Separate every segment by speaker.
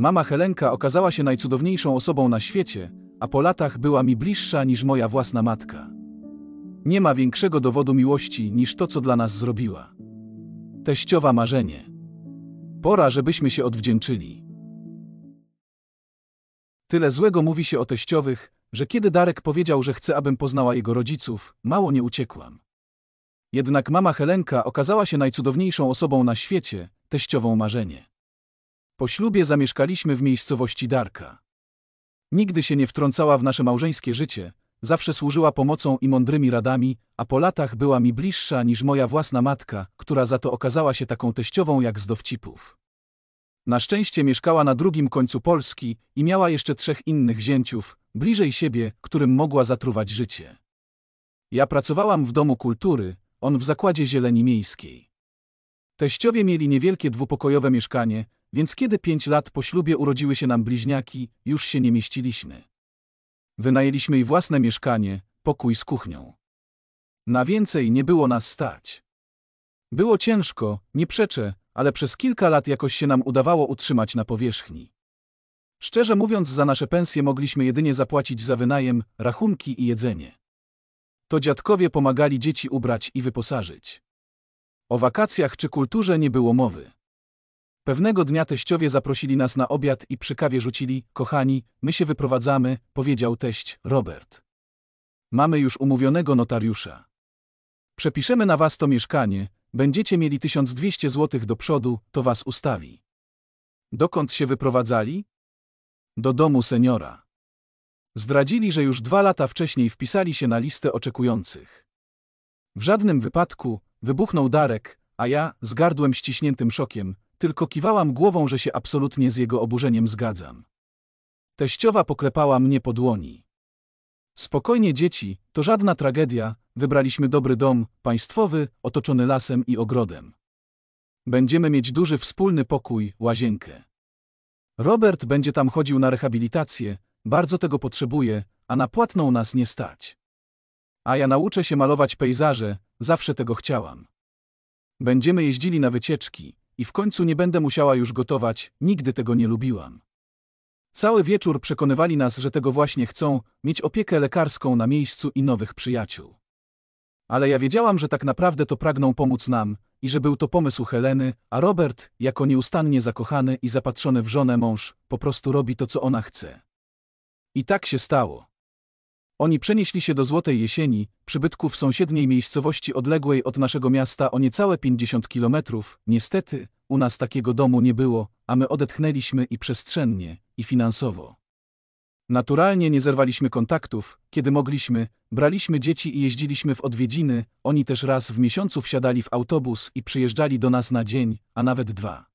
Speaker 1: Mama Helenka okazała się najcudowniejszą osobą na świecie, a po latach była mi bliższa niż moja własna matka. Nie ma większego dowodu miłości niż to, co dla nas zrobiła. Teściowa marzenie. Pora, żebyśmy się odwdzięczyli. Tyle złego mówi się o teściowych, że kiedy Darek powiedział, że chce, abym poznała jego rodziców, mało nie uciekłam. Jednak mama Helenka okazała się najcudowniejszą osobą na świecie, teściową marzenie. Po ślubie zamieszkaliśmy w miejscowości Darka. Nigdy się nie wtrącała w nasze małżeńskie życie, zawsze służyła pomocą i mądrymi radami, a po latach była mi bliższa niż moja własna matka, która za to okazała się taką teściową jak z dowcipów. Na szczęście mieszkała na drugim końcu Polski i miała jeszcze trzech innych zięciów, bliżej siebie, którym mogła zatruwać życie. Ja pracowałam w Domu Kultury, on w Zakładzie Zieleni Miejskiej. Teściowie mieli niewielkie dwupokojowe mieszkanie, więc kiedy pięć lat po ślubie urodziły się nam bliźniaki, już się nie mieściliśmy. Wynajęliśmy jej własne mieszkanie, pokój z kuchnią. Na więcej nie było nas stać. Było ciężko, nie przeczę, ale przez kilka lat jakoś się nam udawało utrzymać na powierzchni. Szczerze mówiąc, za nasze pensje mogliśmy jedynie zapłacić za wynajem, rachunki i jedzenie. To dziadkowie pomagali dzieci ubrać i wyposażyć. O wakacjach czy kulturze nie było mowy. Pewnego dnia teściowie zaprosili nas na obiad i przy kawie rzucili, kochani, my się wyprowadzamy, powiedział teść, Robert. Mamy już umówionego notariusza. Przepiszemy na was to mieszkanie, będziecie mieli 1200 zł do przodu, to was ustawi. Dokąd się wyprowadzali? Do domu seniora. Zdradzili, że już dwa lata wcześniej wpisali się na listę oczekujących. W żadnym wypadku, wybuchnął Darek, a ja, z gardłem ściśniętym szokiem, tylko kiwałam głową, że się absolutnie z jego oburzeniem zgadzam. Teściowa poklepała mnie po dłoni. Spokojnie dzieci, to żadna tragedia, wybraliśmy dobry dom, państwowy, otoczony lasem i ogrodem. Będziemy mieć duży wspólny pokój, łazienkę. Robert będzie tam chodził na rehabilitację, bardzo tego potrzebuje, a na płatną nas nie stać. A ja nauczę się malować pejzaże, zawsze tego chciałam. Będziemy jeździli na wycieczki, i w końcu nie będę musiała już gotować, nigdy tego nie lubiłam. Cały wieczór przekonywali nas, że tego właśnie chcą, mieć opiekę lekarską na miejscu i nowych przyjaciół. Ale ja wiedziałam, że tak naprawdę to pragną pomóc nam i że był to pomysł Heleny, a Robert, jako nieustannie zakochany i zapatrzony w żonę mąż, po prostu robi to, co ona chce. I tak się stało. Oni przenieśli się do Złotej Jesieni, przybytku w sąsiedniej miejscowości odległej od naszego miasta o niecałe 50 kilometrów. Niestety, u nas takiego domu nie było, a my odetchnęliśmy i przestrzennie, i finansowo. Naturalnie nie zerwaliśmy kontaktów, kiedy mogliśmy, braliśmy dzieci i jeździliśmy w odwiedziny, oni też raz w miesiącu wsiadali w autobus i przyjeżdżali do nas na dzień, a nawet dwa.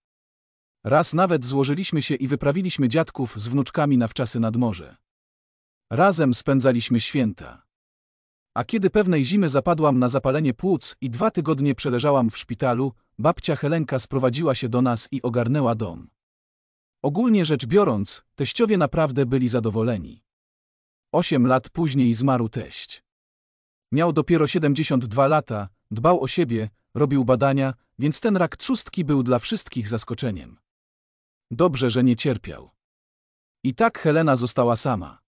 Speaker 1: Raz nawet złożyliśmy się i wyprawiliśmy dziadków z wnuczkami na wczasy nad morze. Razem spędzaliśmy święta. A kiedy pewnej zimy zapadłam na zapalenie płuc i dwa tygodnie przeleżałam w szpitalu, babcia Helenka sprowadziła się do nas i ogarnęła dom. Ogólnie rzecz biorąc, teściowie naprawdę byli zadowoleni. Osiem lat później zmarł teść. Miał dopiero 72 lata, dbał o siebie, robił badania, więc ten rak trzustki był dla wszystkich zaskoczeniem. Dobrze, że nie cierpiał. I tak Helena została sama.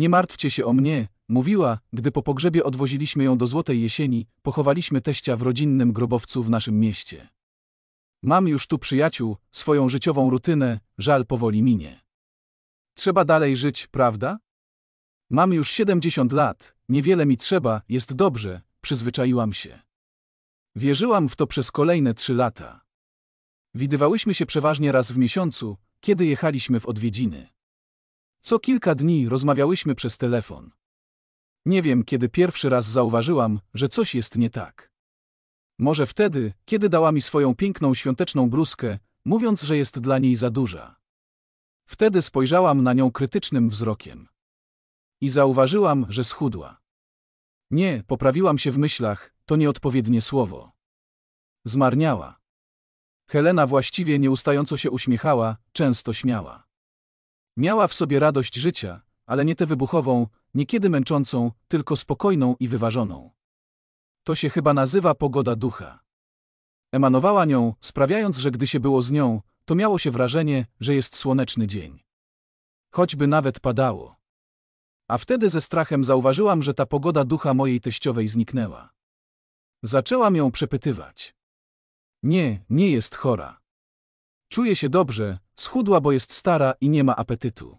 Speaker 1: Nie martwcie się o mnie, mówiła, gdy po pogrzebie odwoziliśmy ją do Złotej Jesieni, pochowaliśmy teścia w rodzinnym grobowcu w naszym mieście. Mam już tu przyjaciół, swoją życiową rutynę, żal powoli minie. Trzeba dalej żyć, prawda? Mam już 70 lat, niewiele mi trzeba, jest dobrze, przyzwyczaiłam się. Wierzyłam w to przez kolejne trzy lata. Widywałyśmy się przeważnie raz w miesiącu, kiedy jechaliśmy w odwiedziny. Co kilka dni rozmawiałyśmy przez telefon. Nie wiem, kiedy pierwszy raz zauważyłam, że coś jest nie tak. Może wtedy, kiedy dała mi swoją piękną świąteczną bluzkę, mówiąc, że jest dla niej za duża. Wtedy spojrzałam na nią krytycznym wzrokiem. I zauważyłam, że schudła. Nie, poprawiłam się w myślach, to nieodpowiednie słowo. Zmarniała. Helena właściwie nieustająco się uśmiechała, często śmiała. Miała w sobie radość życia, ale nie tę wybuchową, niekiedy męczącą, tylko spokojną i wyważoną. To się chyba nazywa pogoda ducha. Emanowała nią, sprawiając, że gdy się było z nią, to miało się wrażenie, że jest słoneczny dzień. Choćby nawet padało. A wtedy ze strachem zauważyłam, że ta pogoda ducha mojej teściowej zniknęła. Zaczęłam ją przepytywać. Nie, nie jest chora. Czuje się dobrze, schudła, bo jest stara i nie ma apetytu.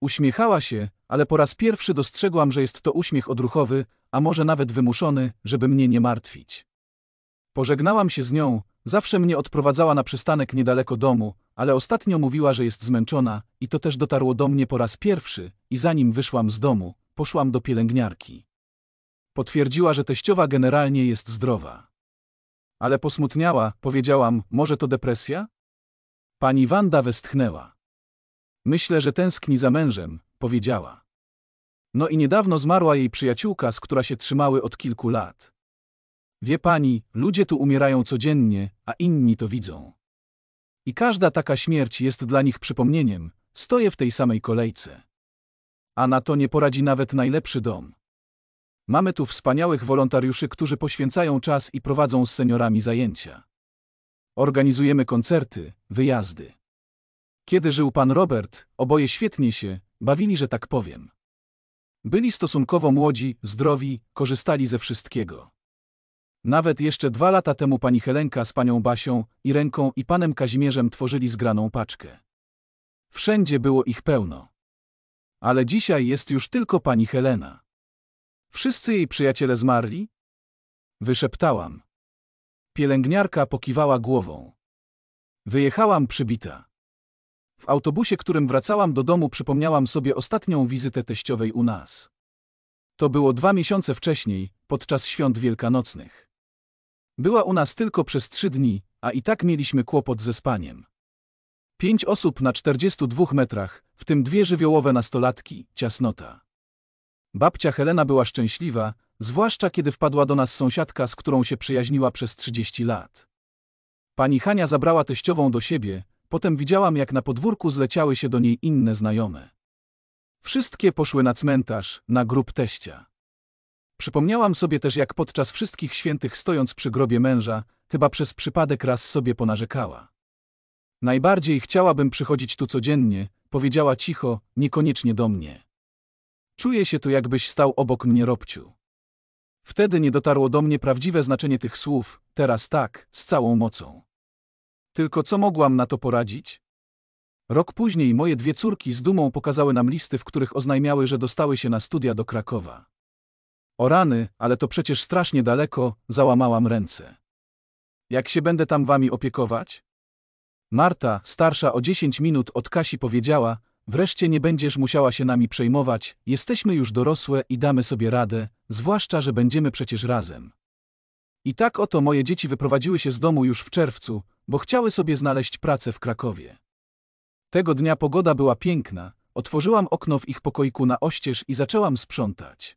Speaker 1: Uśmiechała się, ale po raz pierwszy dostrzegłam, że jest to uśmiech odruchowy, a może nawet wymuszony, żeby mnie nie martwić. Pożegnałam się z nią, zawsze mnie odprowadzała na przystanek niedaleko domu, ale ostatnio mówiła, że jest zmęczona i to też dotarło do mnie po raz pierwszy i zanim wyszłam z domu, poszłam do pielęgniarki. Potwierdziła, że teściowa generalnie jest zdrowa. Ale posmutniała, powiedziałam, może to depresja? Pani Wanda westchnęła. Myślę, że tęskni za mężem, powiedziała. No i niedawno zmarła jej przyjaciółka, z która się trzymały od kilku lat. Wie pani, ludzie tu umierają codziennie, a inni to widzą. I każda taka śmierć jest dla nich przypomnieniem, stoję w tej samej kolejce. A na to nie poradzi nawet najlepszy dom. Mamy tu wspaniałych wolontariuszy, którzy poświęcają czas i prowadzą z seniorami zajęcia. Organizujemy koncerty, wyjazdy. Kiedy żył pan Robert, oboje świetnie się bawili, że tak powiem. Byli stosunkowo młodzi, zdrowi, korzystali ze wszystkiego. Nawet jeszcze dwa lata temu pani Helenka z panią Basią, i Ręką i panem Kazimierzem tworzyli zgraną paczkę. Wszędzie było ich pełno. Ale dzisiaj jest już tylko pani Helena. Wszyscy jej przyjaciele zmarli? Wyszeptałam. Pielęgniarka pokiwała głową. Wyjechałam przybita. W autobusie, którym wracałam do domu, przypomniałam sobie ostatnią wizytę teściowej u nas. To było dwa miesiące wcześniej, podczas świąt wielkanocnych. Była u nas tylko przez trzy dni, a i tak mieliśmy kłopot ze spaniem. Pięć osób na 42 metrach, w tym dwie żywiołowe nastolatki, ciasnota. Babcia Helena była szczęśliwa, Zwłaszcza kiedy wpadła do nas sąsiadka, z którą się przyjaźniła przez 30 lat. Pani Hania zabrała teściową do siebie, potem widziałam jak na podwórku zleciały się do niej inne znajome. Wszystkie poszły na cmentarz, na grób teścia. Przypomniałam sobie też jak podczas wszystkich świętych stojąc przy grobie męża, chyba przez przypadek raz sobie ponarzekała. Najbardziej chciałabym przychodzić tu codziennie, powiedziała cicho, niekoniecznie do mnie. Czuję się tu jakbyś stał obok mnie, Robciu. Wtedy nie dotarło do mnie prawdziwe znaczenie tych słów, teraz tak, z całą mocą. Tylko co mogłam na to poradzić? Rok później moje dwie córki z dumą pokazały nam listy, w których oznajmiały, że dostały się na studia do Krakowa. O rany, ale to przecież strasznie daleko, załamałam ręce. Jak się będę tam wami opiekować? Marta, starsza o 10 minut od Kasi powiedziała, Wreszcie nie będziesz musiała się nami przejmować, jesteśmy już dorosłe i damy sobie radę, zwłaszcza, że będziemy przecież razem. I tak oto moje dzieci wyprowadziły się z domu już w czerwcu, bo chciały sobie znaleźć pracę w Krakowie. Tego dnia pogoda była piękna, otworzyłam okno w ich pokoiku na oścież i zaczęłam sprzątać.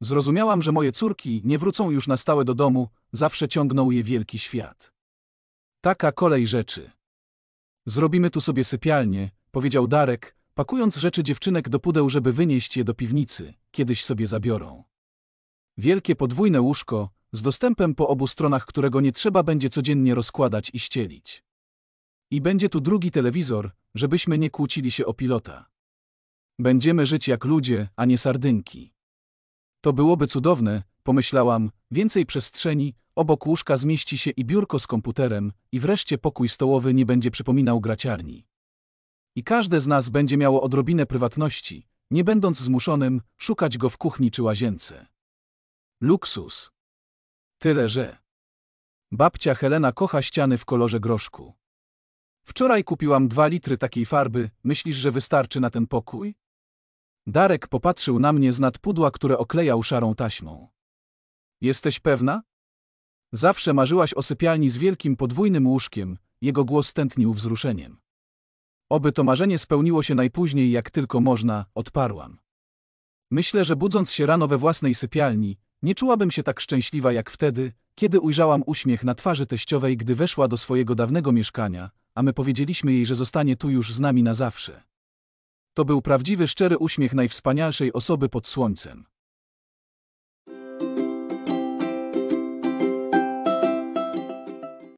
Speaker 1: Zrozumiałam, że moje córki nie wrócą już na stałe do domu, zawsze ciągnął je wielki świat. Taka kolej rzeczy. Zrobimy tu sobie sypialnię, powiedział Darek, pakując rzeczy dziewczynek do pudeł, żeby wynieść je do piwnicy, kiedyś sobie zabiorą. Wielkie podwójne łóżko, z dostępem po obu stronach, którego nie trzeba będzie codziennie rozkładać i ścielić. I będzie tu drugi telewizor, żebyśmy nie kłócili się o pilota. Będziemy żyć jak ludzie, a nie sardynki. To byłoby cudowne, pomyślałam, więcej przestrzeni, obok łóżka zmieści się i biurko z komputerem, i wreszcie pokój stołowy nie będzie przypominał graciarni. I każde z nas będzie miało odrobinę prywatności, nie będąc zmuszonym szukać go w kuchni czy łazience. Luksus. Tyle, że. Babcia Helena kocha ściany w kolorze groszku. Wczoraj kupiłam dwa litry takiej farby, myślisz, że wystarczy na ten pokój? Darek popatrzył na mnie z nad pudła, które oklejał szarą taśmą. Jesteś pewna? Zawsze marzyłaś o sypialni z wielkim podwójnym łóżkiem, jego głos tętnił wzruszeniem. Oby to marzenie spełniło się najpóźniej jak tylko można, odparłam. Myślę, że budząc się rano we własnej sypialni, nie czułabym się tak szczęśliwa jak wtedy, kiedy ujrzałam uśmiech na twarzy teściowej, gdy weszła do swojego dawnego mieszkania, a my powiedzieliśmy jej, że zostanie tu już z nami na zawsze. To był prawdziwy, szczery uśmiech najwspanialszej osoby pod słońcem.